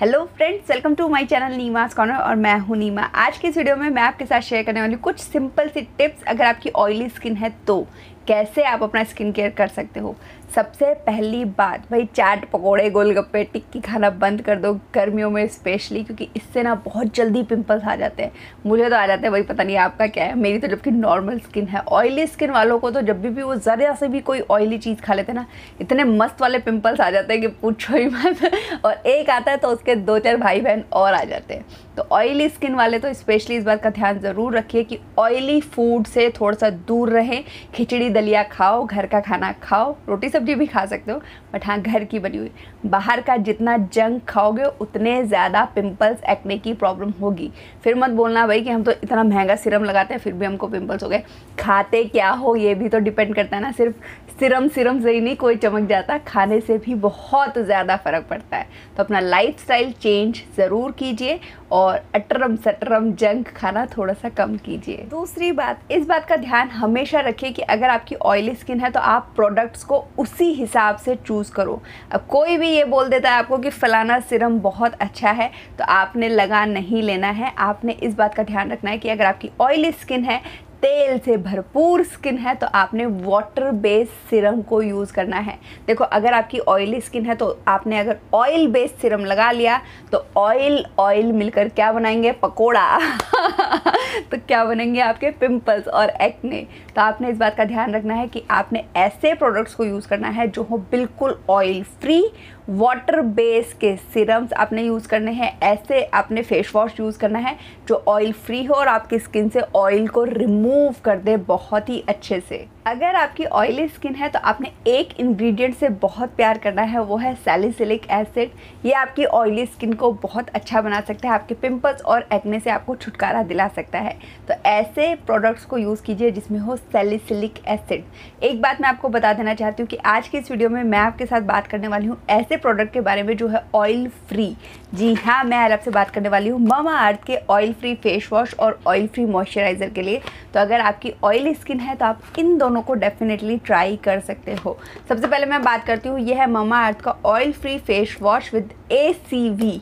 hello friends welcome to my channel Neema corner और मैं हूं नीमा आज के इस वीडियो में मैं आपके साथ शेयर करने वाली कुछ सिंपल सी टिप्स अगर आपकी ऑयली स्किन है तो कैसे आप अपना स्किन केयर कर सकते हो सबसे पहली बात भाई चाट पकोड़े गोलगप्पे टिक्की खाना बंद कर दो गर्मियों में स्पेशली क्योंकि इससे ना बहुत जल्दी पिंपल्स आ जाते हैं मुझे तो आ जाते हैं वही पता नहीं आपका क्या है मेरी तो जबकि नॉर्मल स्किन है ऑयली स्किन वालों को तो जब भी, भी वो ज़रा से भी कोई ऑयली चीज़ खा लेते हैं ना इतने मस्त वाले पिम्पल्स आ जाते हैं कि पूछो ही मत और एक आता है तो उसके दो चार भाई बहन और आ जाते हैं तो ऑयली स्किन वाले तो स्पेशली इस बात का ध्यान ज़रूर रखिए कि ऑयली फूड से थोड़ा सा दूर रहें खिचड़ी दलिया खाओ घर का खाना खाओ रोटी सब्जी भी खा सकते हो बट हाँ घर की बनी हुई बाहर का जितना जंक खाओगे उतने ज़्यादा पिंपल्स एक्ने की प्रॉब्लम होगी फिर मत बोलना भाई कि हम तो इतना महंगा सिरम लगाते हैं फिर भी हमको पिम्पल्स हो गए खाते क्या हो ये भी तो डिपेंड करता है ना सिर्फ सिरम सिरम से ही नहीं कोई चमक जाता खाने से भी बहुत ज़्यादा फ़र्क पड़ता है तो अपना लाइफ चेंज ज़रूर कीजिए और और अटरम सटरम जंक खाना थोड़ा सा कम कीजिए दूसरी बात इस बात का ध्यान हमेशा रखिए कि अगर आपकी ऑयली स्किन है तो आप प्रोडक्ट्स को उसी हिसाब से चूज़ करो अब कोई भी ये बोल देता है आपको कि फ़लाना सिरम बहुत अच्छा है तो आपने लगा नहीं लेना है आपने इस बात का ध्यान रखना है कि अगर आपकी ऑयली स्किन है तेल से भरपूर स्किन है तो आपने वाटर बेस्ड सिरम को यूज़ करना है देखो अगर आपकी ऑयली स्किन है तो आपने अगर ऑयल बेस्ड सिरम लगा लिया तो ऑयल ऑयल मिलकर क्या बनाएंगे पकोड़ा तो क्या बनेंगे आपके पिंपल्स और एक्ने तो आपने इस बात का ध्यान रखना है कि आपने ऐसे प्रोडक्ट्स को यूज़ करना है जो हो बिल्कुल ऑयल फ्री वाटर बेस के सिरम्स आपने यूज़ करने हैं ऐसे आपने फेस वॉश यूज़ करना है जो ऑयल फ्री हो और आपकी स्किन से ऑयल को रिमूव रिमूव कर दे बहुत ही अच्छे से अगर आपकी ऑयली स्किन है तो आपने एक इंग्रेडिएंट से बहुत प्यार करना है वो है सैलिसिलिक एसिड ये आपकी ऑयली स्किन को बहुत अच्छा बना सकता है आपके पिंपल्स और एक्ने से आपको छुटकारा दिला सकता है तो ऐसे प्रोडक्ट्स को यूज़ कीजिए जिसमें हो सैलिसिलिक एसिड एक बात मैं आपको बता देना चाहती हूँ कि आज की इस वीडियो में मैं आपके साथ बात करने वाली हूँ ऐसे प्रोडक्ट के बारे में जो है ऑयल फ्री जी हाँ मैं आज आपसे बात करने वाली हूँ मामा अर्थ के ऑयल फ्री फेस वॉश और ऑयल फ्री मॉइस्चराइज़र के लिए तो अगर आपकी ऑयली स्किन है तो आप इन दोनों को डेफिनेटली ट्राई कर सकते हो सबसे पहले मैं बात करती हूँ यह है ममा अर्थ का oil free face wash with A C V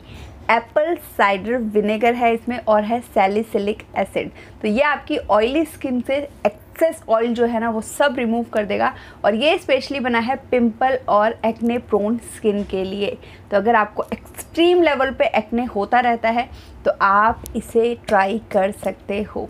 apple cider vinegar है इसमें और है सेलिसिलिक एसिड तो ये आपकी ऑयली स्किन से एक्सेस ऑयल जो है ना वो सब रिमूव कर देगा और ये स्पेशली बना है पिंपल और एक्ने प्रोन स्किन के लिए तो अगर आपको एक्सट्रीम लेवल पे एक्ने होता रहता है तो आप इसे ट्राई कर सकते हो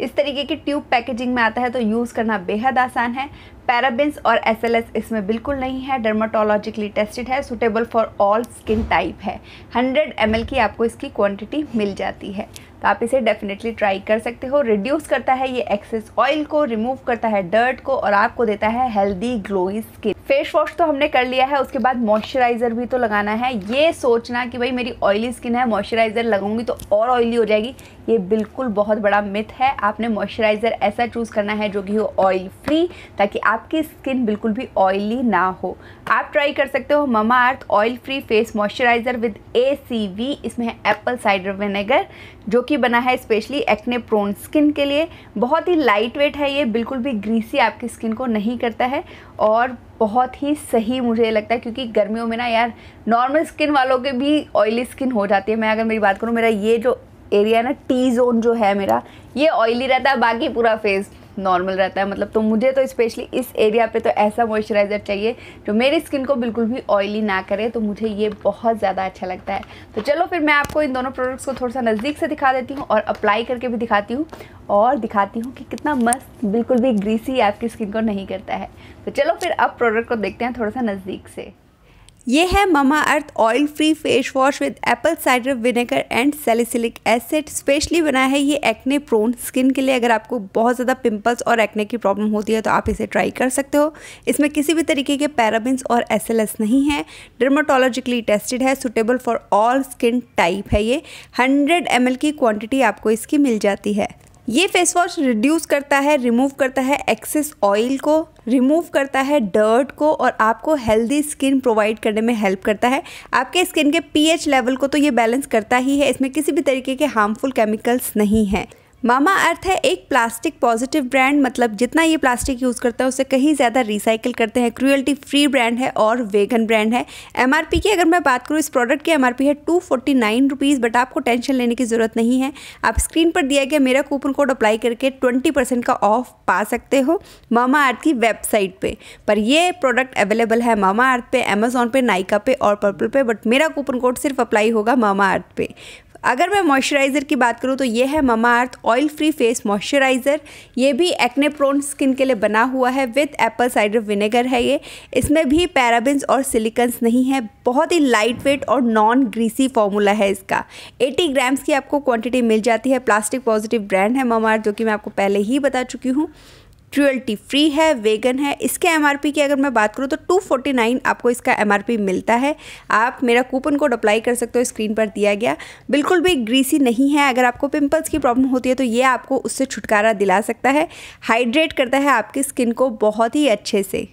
इस तरीके की ट्यूब पैकेजिंग में आता है तो यूज़ करना बेहद आसान है पैराबिन्स और एसएलएस इसमें बिल्कुल नहीं है डर्माटोलॉजिकली टेस्टेड है suitable for all skin type है 100 एम की आपको इसकी क्वांटिटी मिल जाती है तो आप इसे डेफिनेटली ट्राई कर सकते हो रिड्यूस करता है ये एक्सेस ऑयल को रिमूव करता है डर्ट को और आपको देता है healthy glowy skin face wash तो हमने कर लिया है उसके बाद मॉइस्चराइज़र भी तो लगाना है ये सोचना कि भाई मेरी ऑयली स्किन है मॉइस्चराइज़र लगाऊंगी तो और ऑयली हो जाएगी ये बिल्कुल बहुत बड़ा मिथ है आपने मॉइस्चराइज़र ऐसा चूज़ करना है जो कि हो ऑयल फ्री ताकि आप आपकी स्किन बिल्कुल भी ऑयली ना हो आप ट्राई कर सकते हो Mamaearth oil free face moisturiser with A C V इसमें है एप्पल साइडर विनेगर जो कि बना है स्पेशली एक्ने प्रोन स्किन के लिए बहुत ही लाइट वेट है ये बिल्कुल भी ग्रीसी आपकी स्किन को नहीं करता है और बहुत ही सही मुझे लगता है क्योंकि गर्मियों में ना यार नॉर्मल स्किन वालों के भी ऑयली स्किन हो जाती है मैं अगर मेरी बात करूँ मेरा ये जो एरिया ना टी जोन जो है मेरा ये ऑयली रहता है बाकी पूरा फेस नॉर्मल रहता है मतलब तो मुझे तो स्पेशली इस एरिया पे तो ऐसा मॉइस्चराइज़र चाहिए जो मेरी स्किन को बिल्कुल भी ऑयली ना करे तो मुझे ये बहुत ज़्यादा अच्छा लगता है तो चलो फिर मैं आपको इन दोनों प्रोडक्ट्स को थोड़ा सा नज़दीक से दिखा देती हूँ और अप्लाई करके भी दिखाती हूँ और दिखाती हूँ कि कितना मस्त बिल्कुल भी ग्रीसी आपकी स्किन को नहीं करता है तो चलो फिर अब प्रोडक्ट को देखते हैं थोड़ा सा नज़दीक से ये है Mamaearth oil free face wash with apple cider vinegar and salicylic acid specially बना है ये एक्ने प्रोन स्किन के लिए अगर आपको बहुत ज़्यादा पिंपल्स और एक्ने की प्रॉब्लम होती है तो आप इसे ट्राई कर सकते हो इसमें किसी भी तरीके के पैराबिन्स और एस नहीं है डर्माटोलॉजिकली टेस्टेड है suitable for all skin type है ये हंड्रेड एम की क्वान्टिटी आपको इसकी मिल जाती है ये फेस वॉश रिड्यूस करता है रिमूव करता है एक्सेस ऑयल को रिमूव करता है डर्ट को और आपको हेल्दी स्किन प्रोवाइड करने में हेल्प करता है आपके स्किन के पीएच लेवल को तो ये बैलेंस करता ही है इसमें किसी भी तरीके के हार्मफुल केमिकल्स नहीं हैं मामा अर्थ है एक प्लास्टिक पॉजिटिव ब्रांड मतलब जितना ये प्लास्टिक यूज़ करता है उससे कहीं ज़्यादा रिसाइकिल करते हैं क्रूअल्टी फ्री ब्रांड है और वेगन ब्रांड है एमआरपी की अगर मैं बात करूँ इस प्रोडक्ट की एमआरपी है two forty nine rupees but आपको टेंशन लेने की ज़रूरत नहीं है आप स्क्रीन पर दिया गया मेरा कूपन कोड अप्लाई करके ट्वेंटी परसेंट का ऑफ पा सकते हो मामा अर्थ की वेबसाइट पर पर यह प्रोडक्ट अवेलेबल है मामा अर्थ पे अमेज़ोन पे नाइका पे और पर्पल पे बट मेरा कूपन कोड सिर्फ अप्लाई होगा मामा अर्थ पे अगर मैं मॉइस्चराइज़र की बात करूँ तो ये है Mamaearth oil free face moisturiser ये भी एक्ने प्रोन स्किन के लिए बना हुआ है विथ एप्पल साइडर विनेगर है ये इसमें भी पैराबिन्स और सिलिकन्स नहीं है बहुत ही लाइट वेट और नॉन ग्रीसी फॉर्मूला है इसका 80 ग्राम्स की आपको क्वांटिटी मिल जाती है प्लास्टिक पॉजिटिव ब्रांड है ममा अर्थ जो कि मैं आपको पहले ही बता चुकी हूँ क्रुअल्टी फ्री है वेगन है इसके एमआरपी की अगर मैं बात करूँ तो 249 आपको इसका एमआरपी मिलता है आप मेरा कूपन कोड अप्लाई कर सकते हो स्क्रीन पर दिया गया बिल्कुल भी ग्रीसी नहीं है अगर आपको पिंपल्स की प्रॉब्लम होती है तो ये आपको उससे छुटकारा दिला सकता है हाइड्रेट करता है आपकी स्किन को बहुत ही अच्छे से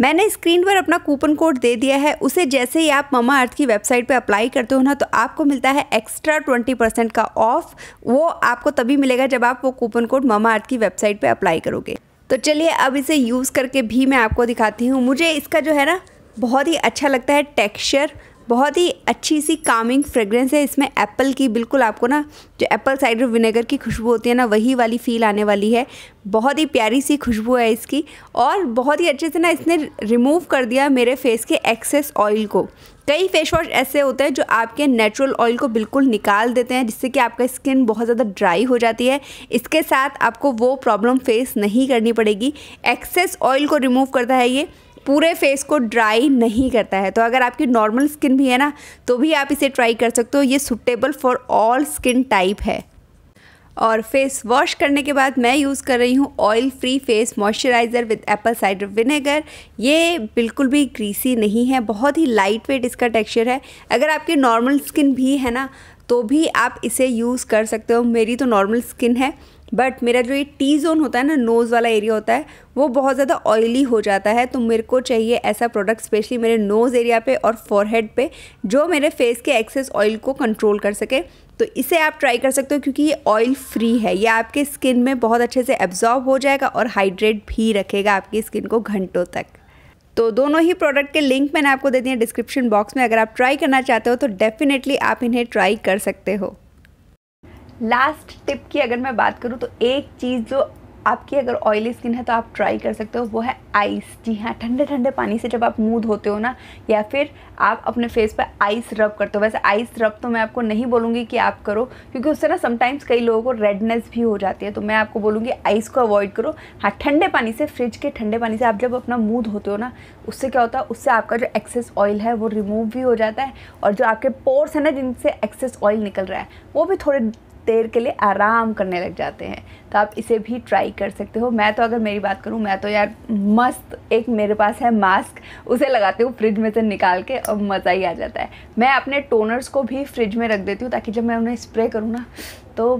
मैंने स्क्रीन पर अपना कूपन कोड दे दिया है उसे जैसे ही आप ममा अर्थ की वेबसाइट पर अप्लाई करते हो ना तो आपको मिलता है एक्स्ट्रा ट्वेंटी परसेंट का ऑफ वो आपको तभी मिलेगा जब आप वो कूपन कोड ममा अर्थ की वेबसाइट पर अप्लाई करोगे तो चलिए अब इसे यूज़ करके भी मैं आपको दिखाती हूँ मुझे इसका जो है ना बहुत ही अच्छा लगता है टेक्सचर बहुत ही अच्छी सी कामिंग फ्रेग्रेंस है इसमें एप्पल की बिल्कुल आपको ना जो एप्पल साइडर विनेगर की खुशबू होती है ना वही वाली फ़ील आने वाली है बहुत ही प्यारी सी खुशबू है इसकी और बहुत ही अच्छे से ना इसने रिमूव कर दिया मेरे फेस के एक्सेस ऑयल को कई फेस वॉश ऐसे होते हैं जो आपके नेचुरल ऑयल को बिल्कुल निकाल देते हैं जिससे कि आपका स्किन बहुत ज़्यादा ड्राई हो जाती है इसके साथ आपको वो प्रॉब्लम फेस नहीं करनी पड़ेगी एक्सेस ऑयल को रिमूव करता है ये पूरे फेस को ड्राई नहीं करता है तो अगर आपकी नॉर्मल स्किन भी है ना तो भी आप इसे ट्राई कर सकते हो ये suitable for all skin type है और फेस वॉश करने के बाद मैं यूज़ कर रही हूँ oil free face moisturiser with apple cider vinegar ये बिल्कुल भी ग्रीसी नहीं है बहुत ही लाइट वेट इसका टेक्सचर है अगर आपकी नॉर्मल स्किन भी है ना तो भी आप इसे यूज़ कर सकते हो मेरी तो नॉर्मल स्किन है बट मेरा जो ये टी जोन होता है ना नोज़ वाला एरिया होता है वो बहुत ज़्यादा ऑयली हो जाता है तो मेरे को चाहिए ऐसा प्रोडक्ट स्पेशली मेरे नोज़ एरिया पे और फॉरहेड पे जो मेरे फेस के एक्सेस ऑयल को कंट्रोल कर सके तो इसे आप ट्राई कर सकते हो क्योंकि ये ऑयल फ्री है ये आपके स्किन में बहुत अच्छे से एब्जॉर्ब हो जाएगा और हाइड्रेट भी रखेगा आपकी स्किन को घंटों तक तो दोनों ही प्रोडक्ट के लिंक मैंने आपको दे दिए डिस्क्रिप्शन बॉक्स में अगर आप ट्राई करना चाहते हो तो डेफिनेटली आप इन्हें ट्राई कर सकते हो लास्ट टिप की अगर मैं बात करूँ तो एक चीज़ जो आपकी अगर ऑयली स्किन है तो आप ट्राई कर सकते हो वो है आइस जी हाँ ठंडे ठंडे पानी से जब आप मुँह धोते हो ना या फिर आप अपने फेस पर आइस रब करते हो वैसे आइस रब तो मैं आपको नहीं बोलूँगी कि आप करो क्योंकि उससे ना समटाइम्स कई लोगों को रेडनेस भी हो जाती है तो मैं आपको बोलूँगी आइस को अवॉइड करो हाँ ठंडे पानी से फ्रिज के ठंडे पानी से आप जब अपना मुँह धोते हो ना उससे क्या होता है उससे आपका जो एक्सेस ऑयल है वो रिमूव भी हो जाता है और जो आपके पोर्स हैं ना जिनसे एक्सेस ऑयल निकल रहा है वो भी थोड़े देर के लिए आराम करने लग जाते हैं तो आप इसे भी ट्राई कर सकते हो मैं तो अगर मेरी बात करूँ मैं तो यार मस्त एक मेरे पास है मास्क उसे लगाते हूँ फ्रिज में से निकाल के और मज़ा ही आ जाता है मैं अपने टोनर्स को भी फ्रिज में रख देती हूँ ताकि जब मैं उन्हें स्प्रे करूँ ना तो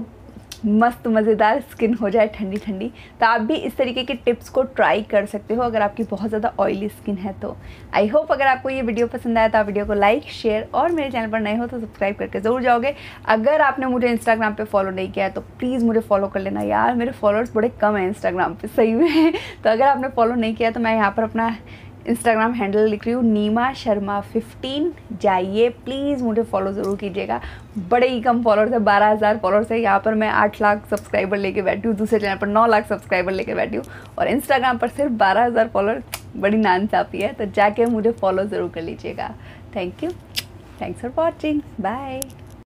मस्त मज़ेदार स्किन हो जाए ठंडी ठंडी तो आप भी इस तरीके के टिप्स को ट्राई कर सकते हो अगर आपकी बहुत ज़्यादा ऑयली स्किन है तो आई होप अगर आपको ये वीडियो पसंद आया तो आप वीडियो को लाइक शेयर और मेरे चैनल पर नए हो तो सब्सक्राइब करके ज़रूर जाओगे अगर आपने मुझे इंस्टाग्राम पर फॉलो नहीं किया है तो प्लीज़ मुझे फॉलो कर लेना यार मेरे फॉलोअर्स बड़े कम हैं इंस्टाग्राम पर सही में तो अगर आपने फॉलो नहीं किया तो मैं यहाँ पर अपना इंस्टाग्राम हैंडल लिख रही हूँ नीमा शर्मा फिफ्टीन जाइए प्लीज़ मुझे फॉलो ज़रूर कीजिएगा बड़े ही कम फॉलोअर्स है बारह हज़ार फॉलोअर्स है यहाँ पर मैं आठ लाख सब्सक्राइबर लेके बैठी हूँ दूसरे चैनल पर नौ लाख सब्सक्राइबर लेके बैठी हूँ और इंस्टाग्राम पर सिर्फ बारह हज़ार फॉलोअर बड़ी नान छापी है तो जाके मुझे फॉलो ज़रूर कर लीजिएगा thank you thanks for watching bye